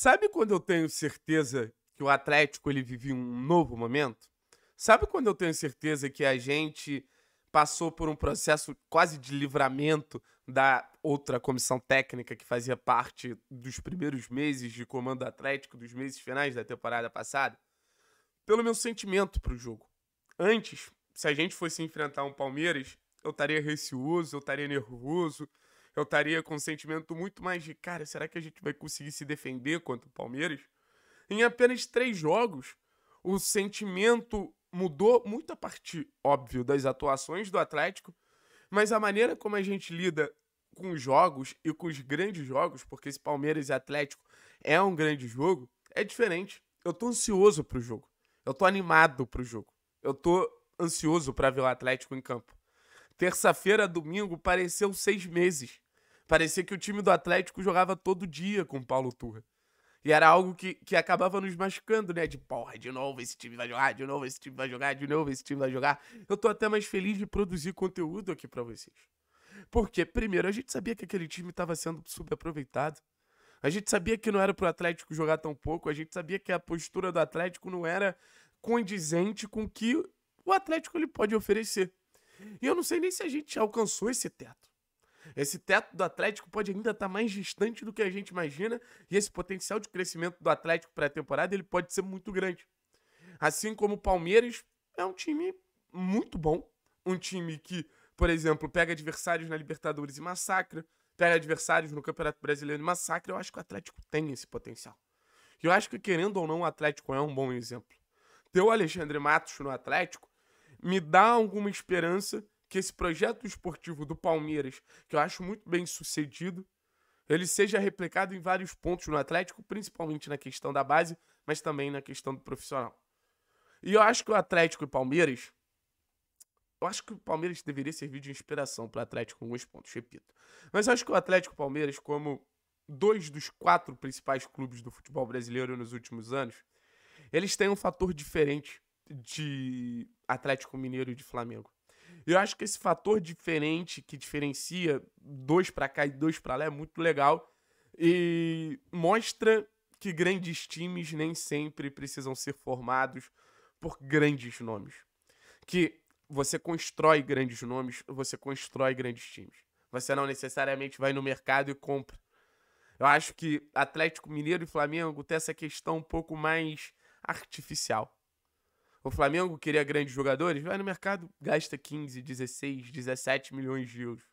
Sabe quando eu tenho certeza que o Atlético ele vive um novo momento? Sabe quando eu tenho certeza que a gente passou por um processo quase de livramento da outra comissão técnica que fazia parte dos primeiros meses de comando Atlético, dos meses finais da temporada passada? Pelo meu sentimento para o jogo. Antes, se a gente fosse enfrentar um Palmeiras, eu estaria receoso, eu estaria nervoso, eu estaria com um sentimento muito mais de, cara, será que a gente vai conseguir se defender contra o Palmeiras? Em apenas três jogos, o sentimento mudou muito a partir, óbvio, das atuações do Atlético, mas a maneira como a gente lida com os jogos e com os grandes jogos, porque esse Palmeiras e Atlético é um grande jogo, é diferente. Eu tô ansioso pro jogo. Eu tô animado pro jogo. Eu tô ansioso para ver o Atlético em campo. Terça-feira, domingo, pareceu seis meses. Parecia que o time do Atlético jogava todo dia com o Paulo Turra. E era algo que, que acabava nos machucando, né? De porra, de novo esse time vai jogar, de novo esse time vai jogar, de novo esse time vai jogar. Eu tô até mais feliz de produzir conteúdo aqui para vocês. Porque, primeiro, a gente sabia que aquele time estava sendo subaproveitado. A gente sabia que não era pro Atlético jogar tão pouco, a gente sabia que a postura do Atlético não era condizente com o que o Atlético ele pode oferecer. E eu não sei nem se a gente alcançou esse teto. Esse teto do Atlético pode ainda estar tá mais distante do que a gente imagina e esse potencial de crescimento do Atlético pré-temporada ele pode ser muito grande. Assim como o Palmeiras é um time muito bom, um time que, por exemplo, pega adversários na Libertadores e massacra, pega adversários no Campeonato Brasileiro e massacra. Eu acho que o Atlético tem esse potencial. E eu acho que, querendo ou não, o Atlético é um bom exemplo. Ter o Alexandre Matos no Atlético me dá alguma esperança que esse projeto esportivo do Palmeiras, que eu acho muito bem sucedido, ele seja replicado em vários pontos no Atlético, principalmente na questão da base, mas também na questão do profissional. E eu acho que o Atlético e o Palmeiras. Eu acho que o Palmeiras deveria servir de inspiração para o Atlético em alguns pontos, repito. Mas eu acho que o Atlético e o Palmeiras, como dois dos quatro principais clubes do futebol brasileiro nos últimos anos, eles têm um fator diferente de Atlético Mineiro e de Flamengo. Eu acho que esse fator diferente que diferencia dois para cá e dois para lá é muito legal e mostra que grandes times nem sempre precisam ser formados por grandes nomes. Que você constrói grandes nomes, você constrói grandes times. Você não necessariamente vai no mercado e compra. Eu acho que Atlético Mineiro e Flamengo tem essa questão um pouco mais artificial. O Flamengo queria grandes jogadores, vai no mercado, gasta 15, 16, 17 milhões de euros.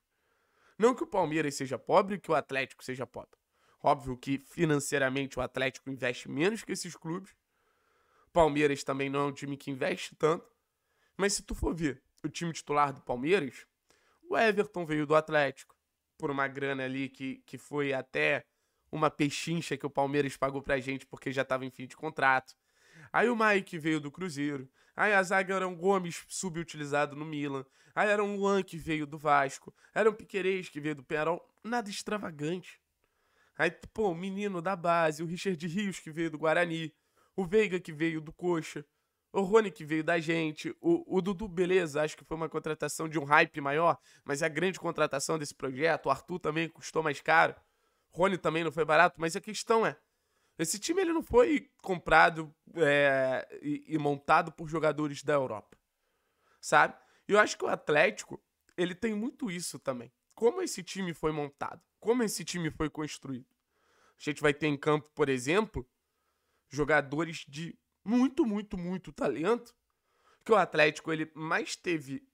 Não que o Palmeiras seja pobre, que o Atlético seja pobre. Óbvio que financeiramente o Atlético investe menos que esses clubes. Palmeiras também não é um time que investe tanto. Mas se tu for ver o time titular do Palmeiras, o Everton veio do Atlético por uma grana ali que, que foi até uma pechincha que o Palmeiras pagou pra gente porque já estava em fim de contrato. Aí o Mike veio do Cruzeiro. Aí a zaga era um Gomes subutilizado no Milan. Aí era um Luan que veio do Vasco. Era um Piquerez que veio do Penarol. Nada extravagante. Aí, pô, o menino da base, o Richard Rios que veio do Guarani, o Veiga que veio do Coxa, o Rony que veio da gente, o, o Dudu Beleza, acho que foi uma contratação de um hype maior, mas é a grande contratação desse projeto. O Arthur também custou mais caro. Rony também não foi barato, mas a questão é, esse time ele não foi comprado é, e, e, montado por jogadores da Europa, sabe? E eu acho que o Atlético ele tem muito isso também. Como esse time foi montado, como esse time foi construído. A gente vai ter em campo, por exemplo, jogadores de muito, muito, muito talento que o Atlético ele mais teve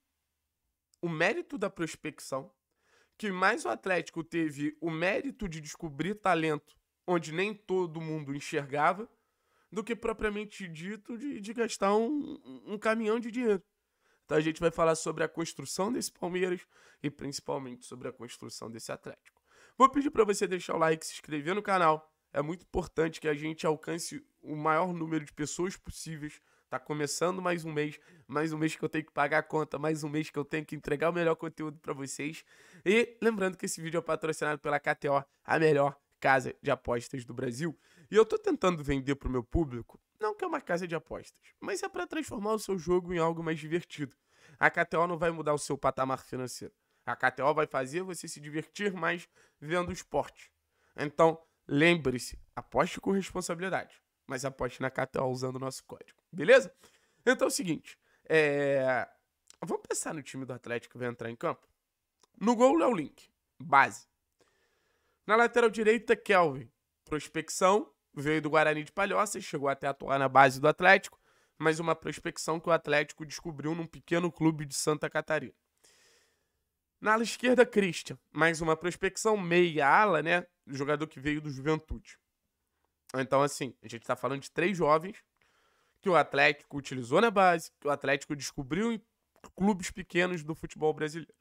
o mérito da prospecção, que mais o Atlético teve o mérito de descobrir talento onde nem todo mundo enxergava, do que propriamente dito de, de gastar um, um caminhão de dinheiro. Então a gente vai falar sobre a construção desse Palmeiras e principalmente sobre a construção desse Atlético. Vou pedir para você deixar o like, se inscrever no canal. É muito importante que a gente alcance o maior número de pessoas possíveis. Tá começando mais um mês, mais um mês que eu tenho que pagar a conta, mais um mês que eu tenho que entregar o melhor conteúdo para vocês. E lembrando que esse vídeo é patrocinado pela KTO, a melhor casa de apostas do Brasil. E eu tô tentando vender pro meu público, não que é uma casa de apostas, mas é para transformar o seu jogo em algo mais divertido. A KTO não vai mudar o seu patamar financeiro. A KTO vai fazer você se divertir mais vendo o esporte. Então, lembre-se, aposte com responsabilidade, mas aposte na KTO usando o nosso código, beleza? Então é o seguinte, é... vamos pensar no time do Atlético que vai entrar em campo? No gol, Léo Link, base. Na lateral direita, Kelvin. Prospecção, veio do Guarani de Palhoça chegou até atuar na base do Atlético, mas uma prospecção que o Atlético descobriu num pequeno clube de Santa Catarina. Na ala esquerda, Christian. Mais uma prospecção meia ala, né? Jogador que veio do Juventude. Então, assim, a gente está falando de três jovens que o Atlético utilizou na base, que o Atlético descobriu em clubes pequenos do futebol brasileiro.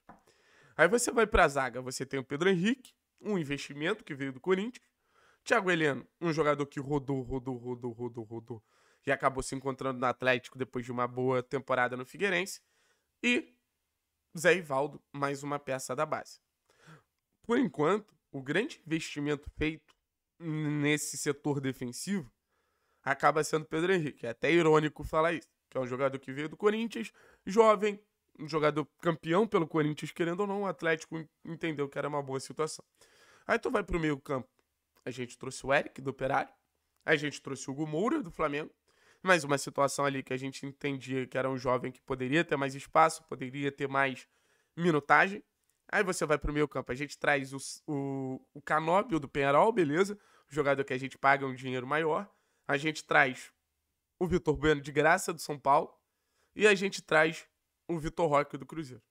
Aí você vai para a zaga, você tem o Pedro Henrique, um investimento que veio do Corinthians. Thiago Heleno, um jogador que rodou, rodou, rodou, rodou, rodou. E acabou se encontrando no Atlético depois de uma boa temporada no Figueirense. E Zé Ivaldo, mais uma peça da base. Por enquanto, o grande investimento feito nesse setor defensivo acaba sendo Pedro Henrique. É até irônico falar isso, que é um jogador que veio do Corinthians, jovem, um jogador campeão pelo Corinthians, querendo ou não, o Atlético entendeu que era uma boa situação. Aí tu vai pro meio campo. A gente trouxe o Eric do Operário, a gente trouxe o Hugo Moura do Flamengo, mais uma situação ali que a gente entendia que era um jovem que poderia ter mais espaço, poderia ter mais minutagem. Aí você vai pro meio campo, a gente traz o, o, o Canóbio do Penharol, beleza? O jogador que a gente paga um dinheiro maior. A gente traz o Vitor Bueno de graça do São Paulo. E a gente traz o Vitor Roque do Cruzeiro.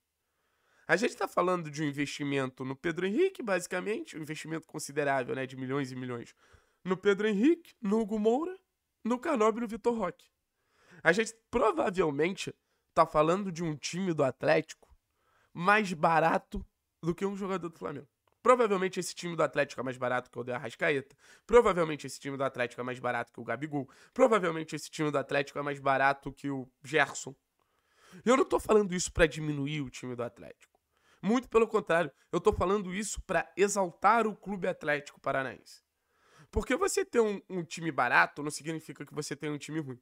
A gente está falando de um investimento no Pedro Henrique, basicamente, um investimento considerável, né, de milhões e milhões, no Pedro Henrique, no Hugo Moura, no Canobi e no Vitor Roque. A gente provavelmente está falando de um time do Atlético mais barato do que um jogador do Flamengo. Provavelmente esse time do Atlético é mais barato que o De Arrascaeta. Provavelmente esse time do Atlético é mais barato que o Gabigol. Provavelmente esse time do Atlético é mais barato que o Gerson. Eu não tô falando isso para diminuir o time do Atlético. Muito pelo contrário, eu tô falando isso para exaltar o Clube Atlético Paranaense. Porque você ter um, um time barato não significa que você tem um time ruim.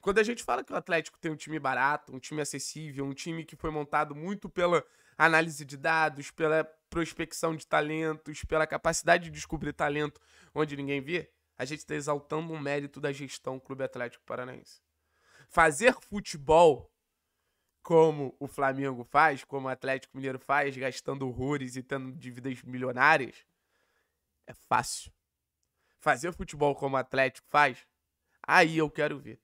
Quando a gente fala que o Atlético tem um time barato, um time acessível, um time que foi montado muito pela análise de dados, pela prospecção de talentos, pela capacidade de descobrir talento onde ninguém vê, a gente está exaltando um mérito da gestão Clube Atlético Paranaense. Fazer futebol como o Flamengo faz, como o Atlético Mineiro faz, gastando horrores e tendo dívidas milionárias, é fácil. Fazer futebol como o Atlético faz, aí eu quero ver.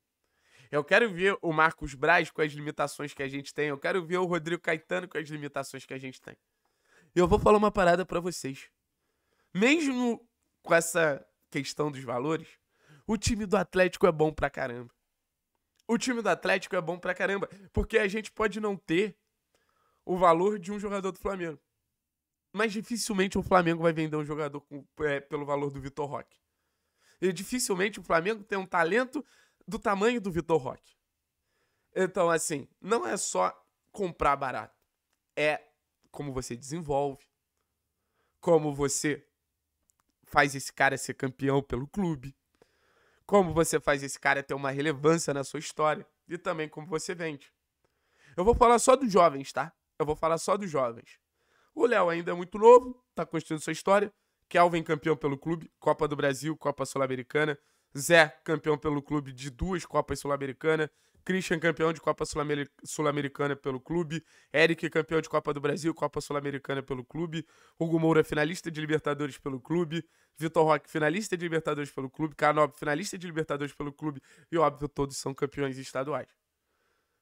Eu quero ver o Marcos Braz com as limitações que a gente tem. Eu quero ver o Rodrigo Caetano com as limitações que a gente tem. Eu vou falar uma parada para vocês. Mesmo com essa questão dos valores, o time do Atlético é bom pra caramba o time do Atlético é bom pra caramba, porque a gente pode não ter o valor de um jogador do Flamengo. Mas dificilmente o Flamengo vai vender um jogador com, é, pelo valor do Vitor Roque. E dificilmente o Flamengo tem um talento do tamanho do Vitor Roque. Então, assim, não é só comprar barato. É como você desenvolve, como você faz esse cara ser campeão pelo clube, como você faz esse cara ter uma relevância na sua história e também como você vende. Eu vou falar só dos jovens, tá? Eu vou falar só dos jovens. O Léo ainda é muito novo, tá construindo sua história. Kelvin campeão pelo clube, Copa do Brasil, Copa Sul-Americana. Zé campeão pelo clube de duas Copas Sul-Americana. Christian, campeão de Copa Sul-Americana pelo clube. Eric, campeão de Copa do Brasil, Copa Sul-Americana pelo clube. Hugo Moura, finalista de Libertadores pelo clube. Vitor Roque, finalista de Libertadores pelo clube. Canob, finalista de Libertadores pelo clube. E, óbvio, todos são campeões estaduais.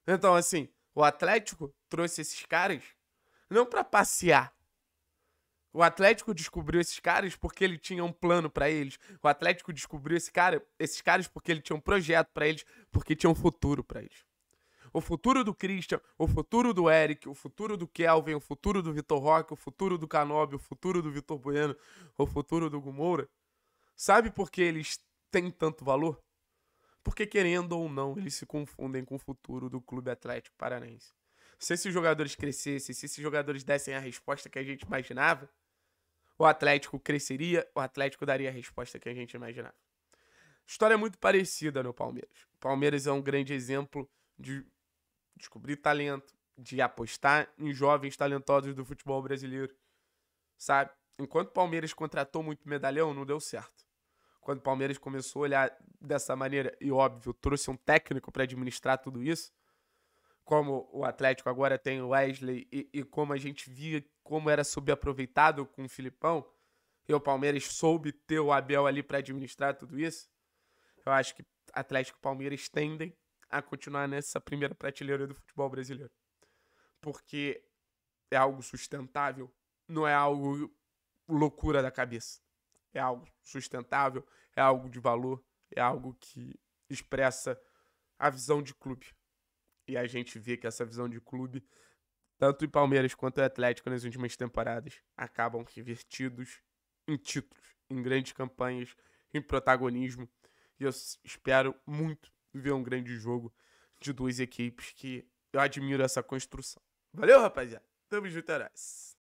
Então, assim, o Atlético trouxe esses caras não para passear, o Atlético descobriu esses caras porque ele tinha um plano para eles. O Atlético descobriu esse cara, esses caras porque ele tinha um projeto para eles, porque tinha um futuro para eles. O futuro do Christian, o futuro do Eric, o futuro do Kelvin, o futuro do Vitor Roque, o futuro do Canobi, o futuro do Vitor Bueno, o futuro do Gumoura. Sabe por que eles têm tanto valor? Porque, querendo ou não, eles se confundem com o futuro do Clube Atlético Paranense. Se esses jogadores crescessem, se esses jogadores dessem a resposta que a gente imaginava, o Atlético cresceria, o Atlético daria a resposta que a gente imaginava. História muito parecida no Palmeiras. O Palmeiras é um grande exemplo de descobrir talento, de apostar em jovens talentosos do futebol brasileiro, sabe? Enquanto o Palmeiras contratou muito medalhão, não deu certo. Quando o Palmeiras começou a olhar dessa maneira, e óbvio, trouxe um técnico para administrar tudo isso, como o Atlético agora tem o Wesley, e, e como a gente via como era subaproveitado com o Filipão, e o Palmeiras soube ter o Abel ali para administrar tudo isso, eu acho que Atlético e Palmeiras tendem a continuar nessa primeira prateleira do futebol brasileiro. Porque é algo sustentável, não é algo loucura da cabeça. É algo sustentável, é algo de valor, é algo que expressa a visão de clube. E a gente vê que essa visão de clube tanto o Palmeiras quanto o Atlético nas últimas temporadas acabam revertidos em títulos, em grandes campanhas, em protagonismo. E eu espero muito ver um grande jogo de duas equipes que eu admiro essa construção. Valeu, rapaziada. Tamo junto, abraço. É